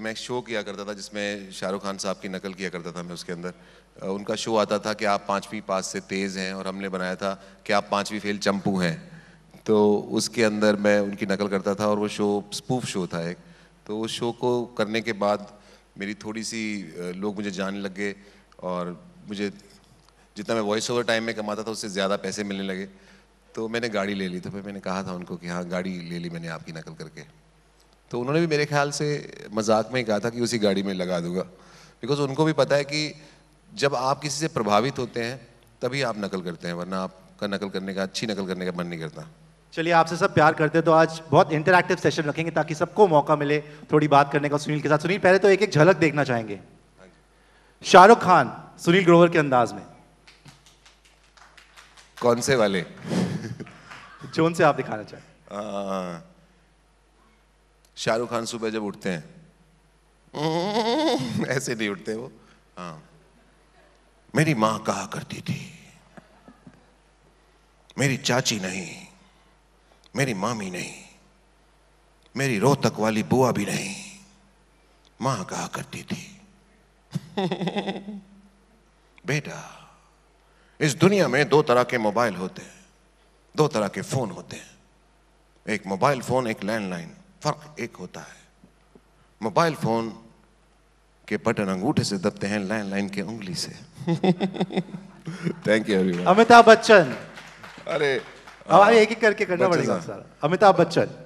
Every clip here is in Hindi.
मैं शो किया करता था जिसमें शाहरुख खान साहब की नकल किया करता था मैं उसके अंदर उनका शो आता था कि आप पाँचवीं पास से तेज़ हैं और हमने बनाया था कि आप पाँचवीं फेल चंपू हैं तो उसके अंदर मैं उनकी नकल करता था और वो शो स्पूफ शो था एक तो उस शो को करने के बाद मेरी थोड़ी सी लोग मुझे जानने लग गए और मुझे जितना मैं वॉइस ओवर टाइम में कमाता था उससे ज़्यादा पैसे मिलने लगे तो मैंने गाड़ी ले ली तो फिर मैंने कहा था उनको कि हाँ गाड़ी ले ली मैंने आपकी नकल करके तो उन्होंने भी मेरे ख्याल से मजाक में ही कहा था कि उसी गाड़ी में लगा दूंगा बिकॉज उनको भी पता है कि जब आप किसी से प्रभावित होते हैं तभी आप नकल करते हैं वरना आपका नकल करने का अच्छी नकल करने का मन नहीं करता चलिए आपसे सब प्यार करते हैं तो आज बहुत इंटरेक्टिव सेशन रखेंगे ताकि सबको मौका मिले थोड़ी बात करने का सुनील के साथ सुनील पहले तो एक एक झलक देखना चाहेंगे शाहरुख खान सुनील ग्रोवर के अंदाज में कौन से वाले जोन से आप दिखाना चाहें हाँ। शाहरुख खान सुबह जब उठते हैं हम्म। ऐसे नहीं उठते वो हाँ मेरी माँ कहा करती थी मेरी चाची नहीं मेरी मामी नहीं मेरी रोहतक वाली बुआ भी नहीं माँ कहा करती थी बेटा इस दुनिया में दो तरह के मोबाइल होते हैं दो तरह के फोन होते हैं एक मोबाइल फोन एक लैंडलाइन फर्क एक होता है मोबाइल फोन के बटन अंगूठे से दबते हैं लाइन के उंगली से थैंक यू अमिताभ बच्चन अरे हमारे एक एक करके करना पड़ेगा सर अमिताभ बच्चन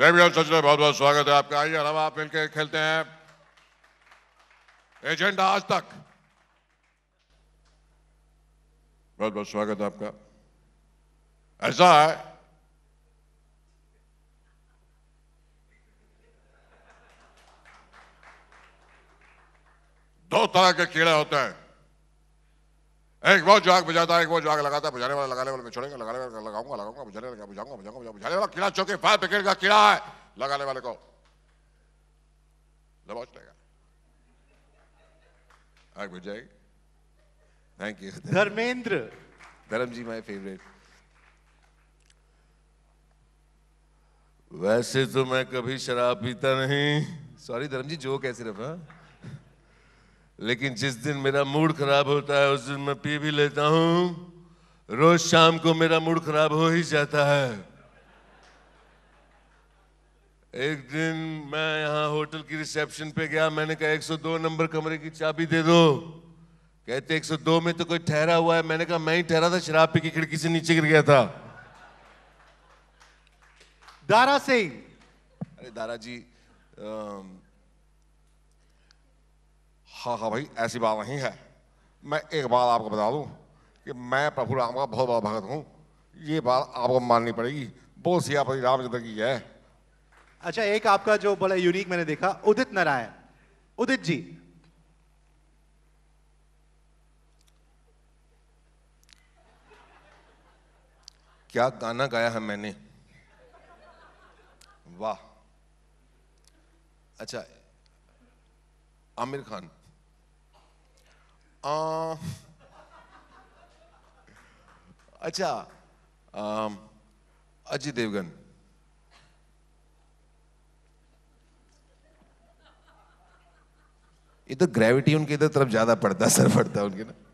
जय भी सच बहुत बहुत स्वागत है आपका आइए हम आप मिलकर खेलते हैं एजेंडा आज तक बहुत बहुत स्वागत है आपका ऐसा है दो तरह के कीड़े होते हैं एक वो जो आग बुझाता है एक वो जो आग लगाता है बुझाने वाला लगाने वाले में छोड़ेंगे लगाने वाले लगाऊंगा लगाऊंगा बुझाने वाला बुझाऊंगा बुझाऊंगा बुझाने वाला कीड़ा चौके फायर ब्रिगेड का कीड़ा है लगाने वाले को दबोच लेगा आग बुझ जाएगी थैंक यू धर्मेंद्र धर्म जी माई फेवरेट वैसे तो मैं कभी शराब पीता नहीं सॉरी धर्म जी जो कैसे रफा लेकिन जिस दिन मेरा मूड खराब होता है उस दिन मैं पी भी लेता हूं रोज शाम को मेरा मूड खराब हो ही जाता है एक दिन मैं यहाँ होटल की रिसेप्शन पे गया मैंने कहा 102 नंबर कमरे की चाबी दे दो कहते 102 में तो कोई ठहरा हुआ है मैंने कहा मैं ही ठहरा था शराब पी की खिड़की से नीचे गिर गया था दारा सिंह अरे दारा जी आ, हाँ हाँ भाई ऐसी बात नहीं है मैं एक बात आपको बता दूं कि मैं प्रभु राम का बहुत बड़ा भगत हूँ ये बात आपको माननी पड़ेगी बोल सियापति रामचंद्र की है अच्छा एक आपका जो बड़ा यूनिक मैंने देखा उदित नारायण उदित जी क्या गाना गाया है मैंने वाह अच्छा आमिर खान Um, अच्छा um, अजय देवगन इधर ग्रेविटी उनके इधर तरफ ज्यादा पड़ता सर पड़ता उनके ना